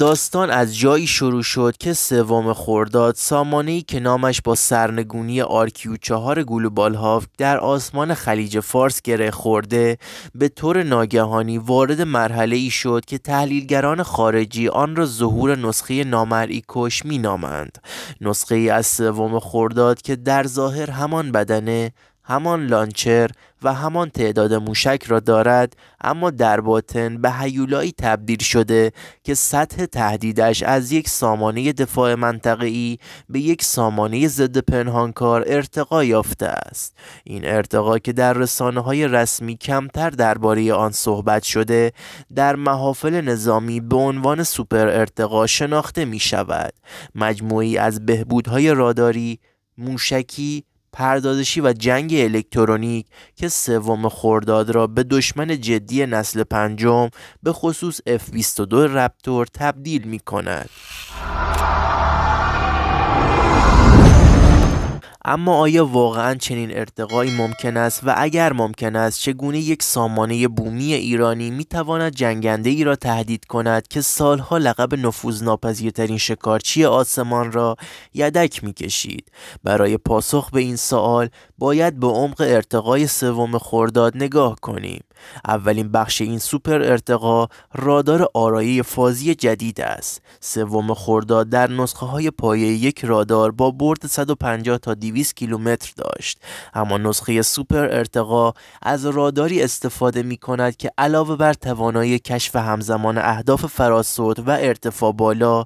داستان از جایی شروع شد که سوم خورداد سامانه که نامش با سرنگونی آرکیو چهار هاف در آسمان خلیج فارس گره خورده به طور ناگهانی وارد مرحله ای شد که تحلیلگران خارجی آن را ظهور نسخه نامرئی کش می نامند نسخه ای از سوم خورداد که در ظاهر همان بدنه همان لانچر و همان تعداد موشک را دارد اما در باتن به هیولایی تبدیل شده که سطح تهدیدش از یک سامانه دفاع ای به یک سامانه ضد پنهانکار ارتقا یافته است این ارتقا که در رسانه های رسمی کمتر درباره آن صحبت شده در محافل نظامی به عنوان سوپر ارتقا شناخته می شود مجموعی از بهبودهای راداری موشکی پردازشی و جنگ الکترونیک که سوم خورداد را به دشمن جدی نسل پنجم به خصوص F22 رپتور تبدیل می کند. اما آیا واقعا چنین ارتقایی ممکن است و اگر ممکن است چگونه یک سامانه بومی ایرانی می تواند جنگنده ای را تهدید کند که سالها لقب نفوذناپذیرترین شکارچی آسمان را یدک می کشید برای پاسخ به این سوال باید به عمق ارتقای سوم خورداد نگاه کنیم اولین بخش این سوپر ارتقا رادار آرایی فازی جدید است سوم خورداد در نسخه های پایه یک رادار با برد 150 تا 200 کیلومتر داشت اما نسخه سوپر ارتقا از راداری استفاده می کند که علاوه بر توانایی کشف همزمان اهداف فراسوت و ارتفاع بالا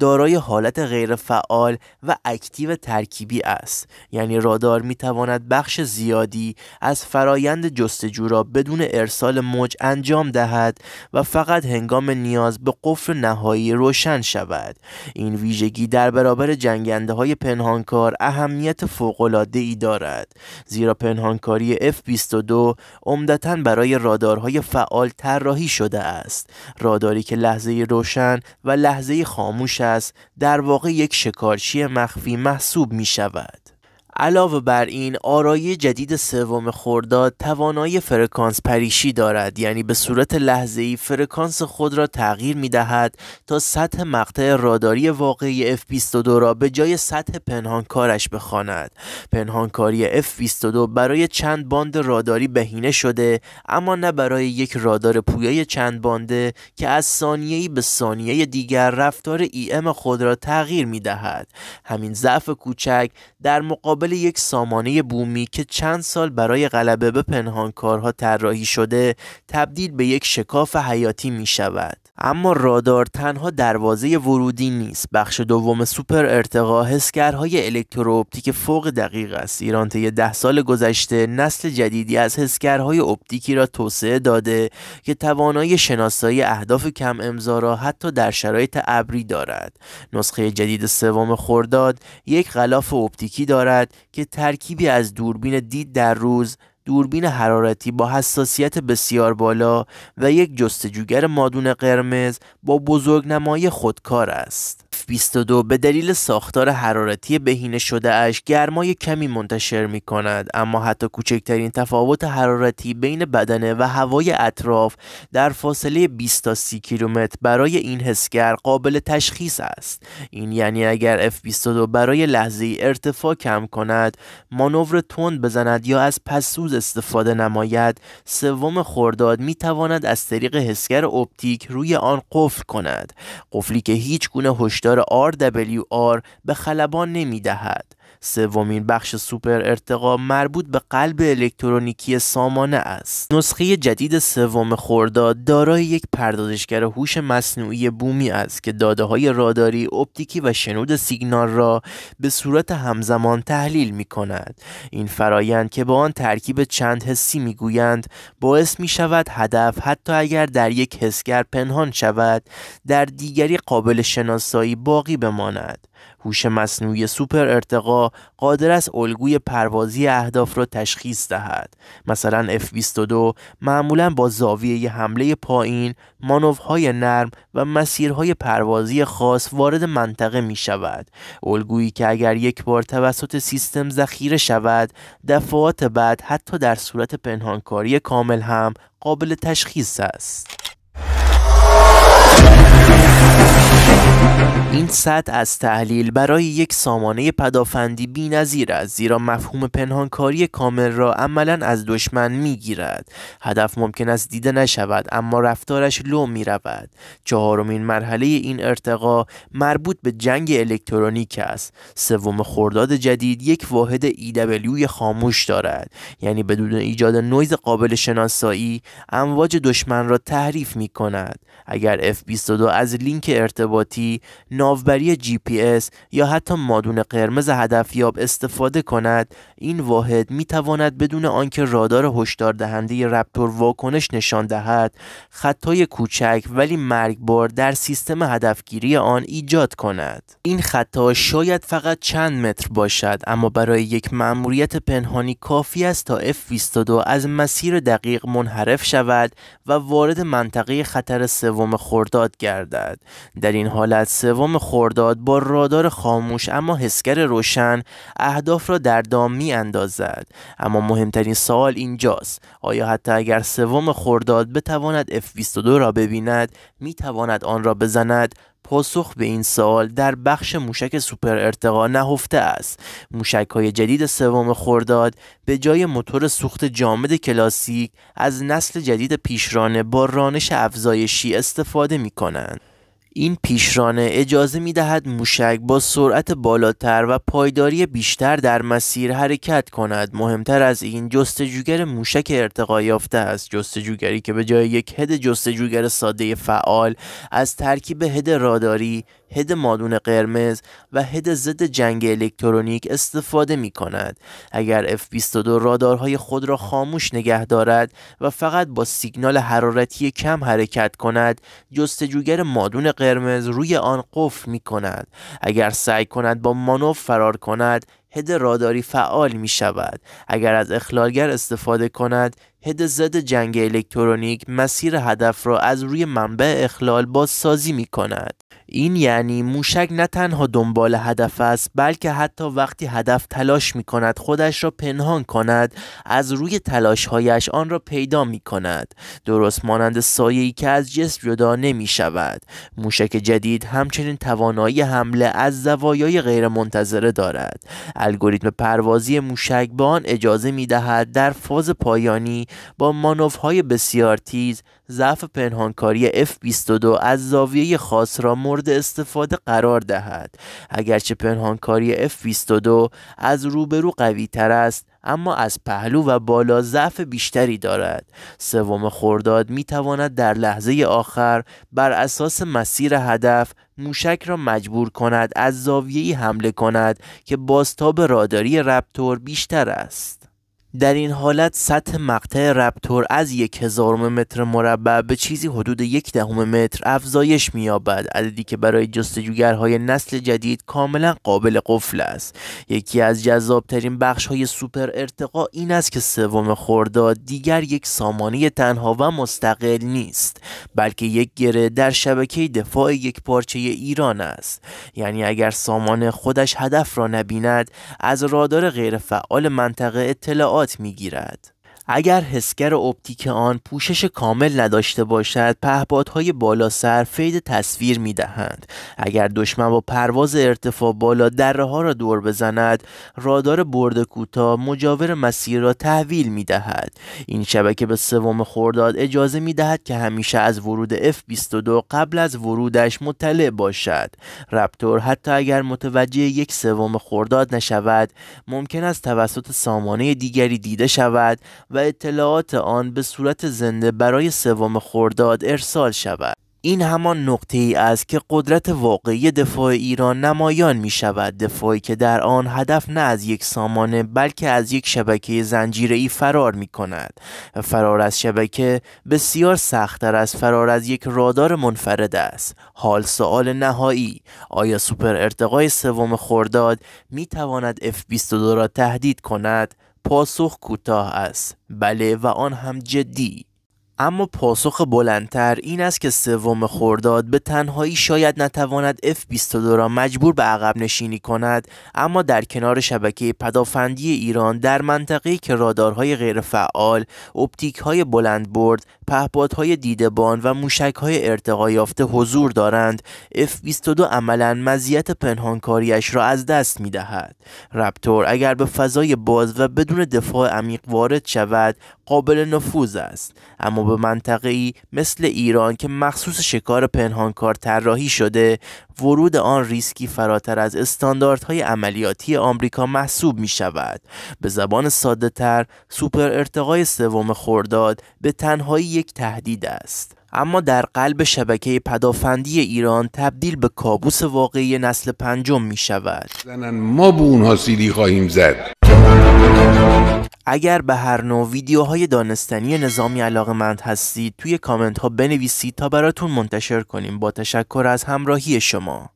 دارای حالت غیر فعال و اکتیو ترکیبی است یعنی رادار می تواند بخش زیادی از فرایند جستجو را بدون ارسال موج انجام دهد و فقط هنگام نیاز به قفل نهایی روشن شود این ویژگی در برابر جنگنده های پنهانکار اهمیت فوق ای دارد زیرا پنهانکاری F-22 عمدتا برای رادارهای فعال طراحی شده است راداری که لحظه روشن و لحظه خاموش است در واقع یک شکارچی مخفی محسوب می شود علاوه بر این آرای جدید سوم خورداد توانایی فرکانس پریشی دارد یعنی به صورت ای فرکانس خود را تغییر می دهد تا سطح مقطع راداری واقعی F22 را به جای سطح پنهانکارش بخواند پنهانکاری F22 برای چند باند راداری بهینه شده اما نه برای یک رادار پویای چند بانده که از ثانیه‌ای به ثانیه دیگر رفتار ایم e خود را تغییر می دهد همین ضعف کوچک در مقابل مقابل یک سامانه بومی که چند سال برای غلبه به پنهانکارها طراحی شده تبدیل به یک شکاف حیاتی می شود. اما رادار تنها دروازه ورودی نیست بخش دوم سوپر ارتقا حسگرهای الکترواپتیک فوق دقیق است ایران طی ده سال گذشته نسل جدیدی از حسگرهای اپتیکی را توسعه داده که توانایی شناسایی اهداف کم امضا را حتی در شرایط ابری دارد نسخه جدید سوم خورداد یک غلاف اپتیکی دارد که ترکیبی از دوربین دید در روز دوربین حرارتی با حساسیت بسیار بالا و یک جستجوگر مادون قرمز با بزرگنمایی خودکار است. به دلیل ساختار حرارتی بهینه شده اش گرمای کمی منتشر می کند اما حتی کوچکترین تفاوت حرارتی بین بدنه و هوای اطراف در فاصله 20 تا 30 کیلومتر برای این حسگر قابل تشخیص است این یعنی اگر F-22 برای لحظه ارتفاع کم کند مانور تند بزند یا از پسوز استفاده نماید سوم خورداد می تواند از طریق حسگر اپتیک روی آن قفل کند قفلی که هیچ گونه هشدار آر به خلبان نمی دهد. سومین بخش سوپر ارتقا مربوط به قلب الکترونیکی سامانه است نسخه جدید سوم خورداد دارای یک پردازشگر هوش مصنوعی بومی است که داده های راداری اپتیکی و شنود سیگنال را به صورت همزمان تحلیل می کند این فرایند که با آن ترکیب چند حسی می باعث می شود هدف حتی اگر در یک حسگر پنهان شود در دیگری قابل شناسایی باقی بماند هوش مصنوعی سوپر ارتقا قادر است الگوی پروازی اهداف را تشخیص دهد مثلا F22 معمولا با زاویه حمله پایین مانورهای نرم و مسیرهای پروازی خاص وارد منطقه می شود الگویی که اگر یک بار توسط سیستم ذخیره شود دفعات بعد حتی در صورت پنهانکاری کامل هم قابل تشخیص است این سطح از تحلیل برای یک سامانه پدافندی بی نظیر است زیرا مفهوم پنهانکاری کامل را عملا از دشمن می گیرد هدف ممکن است دیده نشود اما رفتارش لو می رود چهارمین مرحله این ارتقا مربوط به جنگ الکترونیک است سوم خرداد جدید یک واحد EW خاموش دارد یعنی بدون ایجاد نویز قابل شناسایی امواج دشمن را تحریف می کند اگر F22 از لینک ارتباطی ناوبری جی پی اس یا حتی مادون قرمز هدفیاب استفاده کند این واحد می بدون آنکه رادار هشدار دهنده رپتور واکنش نشان دهد خطای کوچک ولی مرگبار در سیستم هدفگیری آن ایجاد کند این خطا شاید فقط چند متر باشد اما برای یک مأموریت پنهانی کافی است تا F22 از مسیر دقیق منحرف شود و وارد منطقه خطر سوم خرداد گردد در این حالت سوم خورداد خرداد با رادار خاموش اما حسگر روشن اهداف را در دام می اندازد اما مهمترین سوال اینجاست آیا حتی اگر سوم خورداد بتواند F22 را ببیند می تواند آن را بزند پاسخ به این سوال در بخش موشک سوپر ارتقا نهفته است موشک های جدید سوم خورداد به جای موتور سوخت جامد کلاسیک از نسل جدید پیشرانه با رانش افزایشی استفاده می کنند این پیشرانه اجازه می دهد موشک با سرعت بالاتر و پایداری بیشتر در مسیر حرکت کند مهمتر از این جستجوگر موشک ارتقا یافته است جستجوگری که به جای یک هد جستجوگر ساده فعال از ترکیب هد راداری هد مادون قرمز و هد ضد جنگ الکترونیک استفاده می کند. اگر F-22 رادارهای خود را خاموش نگه دارد و فقط با سیگنال حرارتی کم حرکت کند، جستجوگر مادون قرمز قرمز روی آن قفل می کند اگر سعی کند با مانوف فرار کند هد راداری فعال می شود اگر از اخلالگر استفاده کند هد زد جنگ الکترونیک مسیر هدف را از روی منبع اخلال بازسازی می کند. این یعنی موشک نه تنها دنبال هدف است بلکه حتی وقتی هدف تلاش می کند خودش را پنهان کند از روی هایش آن را پیدا می کند درست مانند سایه که از جسم جدا نمی شود موشک جدید همچنین توانایی حمله از زوایای غیرمنتظره دارد الگوریتم پروازی موشک به آن اجازه می دهد در فاز پایانی با مانورهای بسیار تیز ضعف پنهانکاری F22 از زاویه خاص را مورد استفاده قرار دهد اگرچه پنهانکاری F22 از روبرو قوی تر است اما از پهلو و بالا ضعف بیشتری دارد سوم خورداد می تواند در لحظه آخر بر اساس مسیر هدف موشک را مجبور کند از زاویه‌ای حمله کند که بازتاب راداری رپتور بیشتر است در این حالت سطح مقطع رپتور از یک هزارم متر مربع به چیزی حدود یک دهم متر افزایش مییابد عددی که برای جستجوگرهای نسل جدید کاملا قابل قفل است یکی از جذابترین بخش های سوپر ارتقا این است که سوم خورداد دیگر یک سامانه تنها و مستقل نیست بلکه یک گره در شبکه دفاع یک پارچه ایران است یعنی اگر سامانه خودش هدف را نبیند از رادار غیرفعال منطقه اطلاعات ارتباط اگر حسگر اپتیک آن پوشش کامل نداشته باشد پهپادهای بالا سر فید تصویر می دهند. اگر دشمن با پرواز ارتفاع بالا دره ها را دور بزند رادار برد کوتاه مجاور مسیر را تحویل می دهد. این شبکه به سوم خورداد اجازه می دهد که همیشه از ورود F22 قبل از ورودش مطلع باشد. رپتور حتی اگر متوجه یک سوم خورداد نشود ممکن است توسط سامانه دیگری دیده شود و و اطلاعات آن به صورت زنده برای سوم خورداد ارسال شود این همان نقطه ای است که قدرت واقعی دفاع ایران نمایان می شود دفاعی که در آن هدف نه از یک سامانه بلکه از یک شبکه زنجیره ای فرار می کند فرار از شبکه بسیار سختتر از فرار از یک رادار منفرد است حال سوال نهایی آیا سوپر ارتقای سوم خورداد می تواند F22 را تهدید کند پاسخ کوتاه است بله و آن هم جدی اما پاسخ بلندتر این است که سوم خورداد به تنهایی شاید نتواند F22 را مجبور به عقب نشینی کند اما در کنار شبکه پدافندی ایران در منطقه که رادارهای غیرفعال، برد، بلندبرد، پهپادهای دیدبان و موشک‌های ارتقا یافته حضور دارند، F22 عملا مزیت پنهانکاریش را از دست دهد رپتور اگر به فضای باز و بدون دفاع عمیق وارد شود، قابل نفوذ است اما به منطقه ای مثل ایران که مخصوص شکار پنهانکار طراحی شده ورود آن ریسکی فراتر از استانداردهای عملیاتی آمریکا محسوب می شود به زبان ساده تر سوپر ارتقای سوم خورداد به تنهایی یک تهدید است اما در قلب شبکه پدافندی ایران تبدیل به کابوس واقعی نسل پنجم می شود ما به اونها خواهیم زد اگر به هر نوع ویدیوهای دانستنی نظامی علاقه مند هستید توی کامنت ها بنویسید تا براتون منتشر کنیم با تشکر از همراهی شما